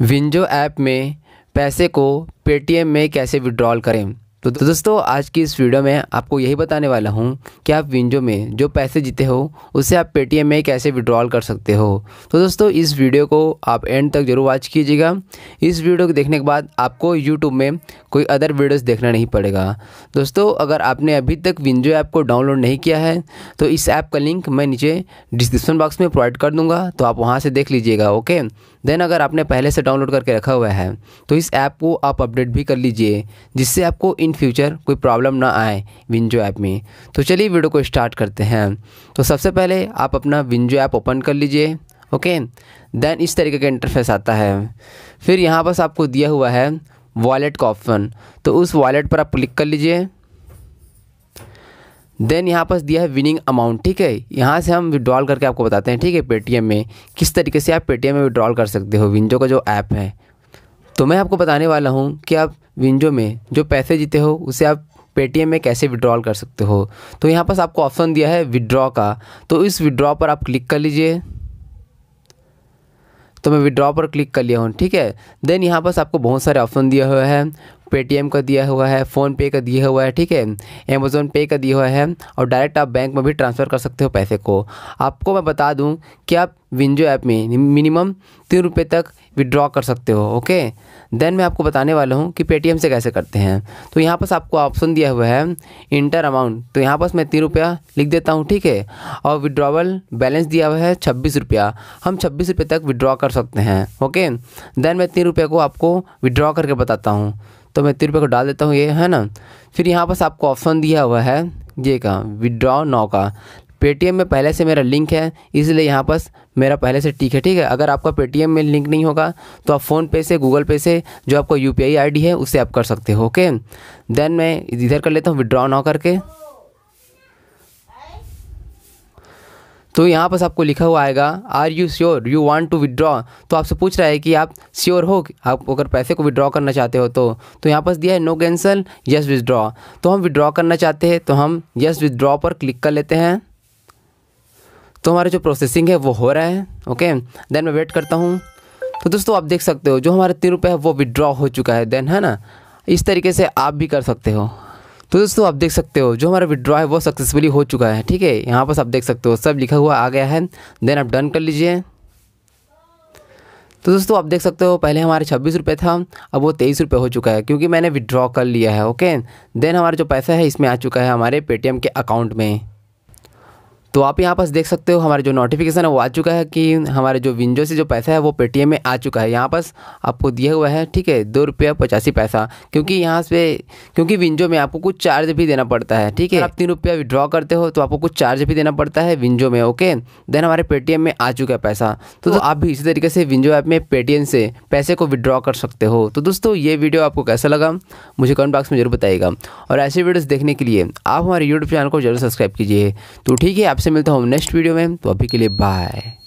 WinZO app में पैसे को पेटीएम में कैसे विड्रॉल करें तो दोस्तों आज की इस वीडियो में आपको यही बताने वाला हूँ कि आप विंजो में जो पैसे जीते हो उसे आप पेटीएम में कैसे विड्रॉल कर सकते हो तो दोस्तों इस वीडियो को आप एंड तक जरूर वॉच कीजिएगा इस वीडियो को देखने के बाद आपको यूट्यूब में कोई अदर वीडियोस देखना नहीं पड़ेगा दोस्तों अगर आपने अभी तक विंजो ऐप को डाउनलोड नहीं किया है तो इस ऐप का लिंक मैं नीचे डिस्क्रिप्शन बॉक्स में प्रोवाइड कर दूँगा तो आप वहाँ से देख लीजिएगा ओके देन अगर आपने पहले से डाउनलोड करके रखा हुआ है तो इस ऐप को आप अपडेट भी कर लीजिए जिससे आपको इन इन फ्यूचर कोई प्रॉब्लम ना आए विंजो ऐप में तो चलिए वीडियो को स्टार्ट करते हैं तो सबसे पहले आप अपना विंजो ऐप ओपन कर लीजिए ओके देन इस तरीके का इंटरफेस आता है फिर यहाँ पास आपको दिया हुआ है वॉलेट का ऑप्शन तो उस वॉलेट पर आप क्लिक कर लीजिए देन यहाँ पर दिया है विनिंग अमाउंट ठीक है यहाँ से हम विड्रॉल करके आपको बताते हैं ठीक है पेटीएम में किस तरीके से आप पेटीएम में विड्रॉल कर सकते हो विंजो का जो ऐप है तो मैं आपको बताने वाला हूँ कि आप विंजो में जो पैसे जीते हो उसे आप पेटीएम में कैसे विड्रॉल कर सकते हो तो यहाँ पास आपको ऑप्शन दिया है विड्रॉ का तो इस विड्रॉ पर आप क्लिक कर लीजिए तो मैं विड्रॉ पर क्लिक कर लिया हूँ ठीक है देन यहाँ पास आपको बहुत सारे ऑप्शन दिया हुआ है पेटीएम का दिया हुआ है फ़ोनपे का दिया हुआ है ठीक है अमेज़ोन पे का दिया हुआ है और डायरेक्ट आप बैंक में भी ट्रांसफ़र कर सकते हो पैसे को आपको मैं बता दूँ कि आप विंजो ऐप में मिनिमम तीन रुपये तक विड्रॉ कर सकते हो ओके देन मैं आपको बताने वाला हूँ कि पेटीएम से कैसे करते हैं तो यहाँ पर आपको ऑप्शन दिया हुआ है इंटर अमाउंट तो यहाँ पर मैं तीन रुपया लिख देता हूँ ठीक है और विड्रॉवल बैलेंस दिया हुआ है छब्बीस रुपया हम छब्बीस रुपये तक विड्रॉ कर सकते हैं ओके देन मैं तीन रुपये को आपको विड्रॉ करके बताता हूँ तो मैं तीन रुपये को डाल देता हूँ ये है ना फिर यहाँ पास आपको ऑप्शन दिया हुआ है ये का विड्रॉ नौ का पेटीएम में पहले से मेरा लिंक है इसलिए यहाँ पास मेरा पहले से ठीक है ठीक है अगर आपका पेटीएम में लिंक नहीं होगा तो आप फ़ोनपे से गूगल पे से जो आपका यू पी आई है उससे आप कर सकते हो ओके देन मैं इधर कर लेता हूँ विड्रॉ ना करके तो यहाँ पर आपको लिखा हुआ आएगा are you sure you want to withdraw तो आपसे पूछ रहा है कि आप श्योर हो आप अगर पैसे को विदड्रॉ करना चाहते हो तो तो यहाँ पर दिया है नो कैंसल यस विदड्रॉ तो हम विदड्रॉ करना चाहते हैं तो हम यस विदड्रॉ पर क्लिक कर लेते हैं तो हमारा जो प्रोसेसिंग है वो हो रहा है ओके देन मैं वेट करता हूँ तो दोस्तों आप देख सकते हो जो हमारा तीन रुपये है वो विदड्रॉ हो चुका है देन है ना इस तरीके से आप भी कर सकते हो तो दोस्तों आप देख सकते हो जो हमारा विड्रॉ है वो सक्सेसफुली हो चुका है ठीक है यहाँ पर आप देख सकते हो सब लिखा हुआ आ गया है देन आप डन कर लीजिए तो दोस्तों आप देख सकते हो पहले हमारे छब्बीस रुपये था अब वो तेईस रुपये हो चुका है क्योंकि मैंने विड्रॉ कर लिया है ओके देन हमारा जो पैसा है इसमें आ चुका है हमारे पेटीएम के अकाउंट में तो आप यहाँ पास देख सकते हो हमारा जो नोटिफिकेशन है वो आ चुका है कि हमारे जो विंजो से जो पैसा है वो पेटीएम में आ चुका है यहाँ पास आपको दिया हुआ है ठीक है दो रुपया पचासी पैसा क्योंकि यहाँ से क्योंकि विंजो में आपको कुछ चार्ज भी देना पड़ता है ठीक है आप तीन रुपया विड्रॉ करते हो तो आपको कुछ चार्ज भी देना पड़ता है विंजो में ओके देन हमारे पेटीएम में आ चुका है पैसा तो, तो, तो आप भी इसी तरीके से विंजो ऐप में पेटीएम से पैसे को विड्रॉ कर सकते हो तो दोस्तों ये वीडियो आपको कैसा लगा मुझे कमेंट बॉक्स में जरूर बताइएगा और ऐसे वीडियोज़ देखने के लिए आप हमारे यूट्यूब चैनल को जरूर सब्सक्राइब कीजिए तो ठीक है आप आपसे मिलता हूँ नेक्स्ट वीडियो में तो अभी के लिए बाय